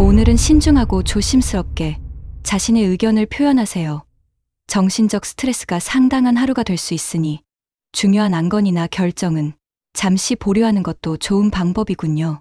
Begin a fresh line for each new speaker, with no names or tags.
오늘은 신중하고 조심스럽게 자신의 의견을 표현하세요. 정신적 스트레스가 상당한 하루가 될 수 있으니 중요한 안건이나 결정은 잠시 보류하는 것도 좋은 방법이군요.